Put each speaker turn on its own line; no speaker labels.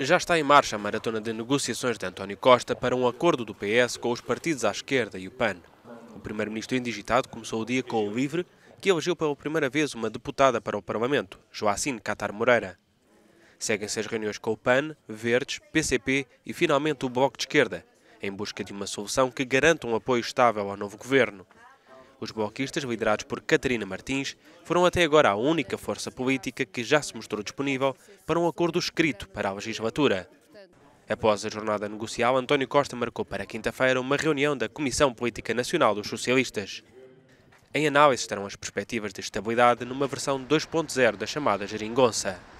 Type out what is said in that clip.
Já está em marcha a maratona de negociações de António Costa para um acordo do PS com os partidos à esquerda e o PAN. O primeiro-ministro indigitado começou o dia com o LIVRE, que elegeu pela primeira vez uma deputada para o Parlamento, Joacine Catar Moreira. Seguem-se as reuniões com o PAN, Verdes, PCP e finalmente o Bloco de Esquerda, em busca de uma solução que garanta um apoio estável ao novo governo. Os bloquistas, liderados por Catarina Martins, foram até agora a única força política que já se mostrou disponível para um acordo escrito para a legislatura. Após a jornada negocial, António Costa marcou para quinta-feira uma reunião da Comissão Política Nacional dos Socialistas. Em análise estarão as perspectivas de estabilidade numa versão 2.0 da chamada geringonça.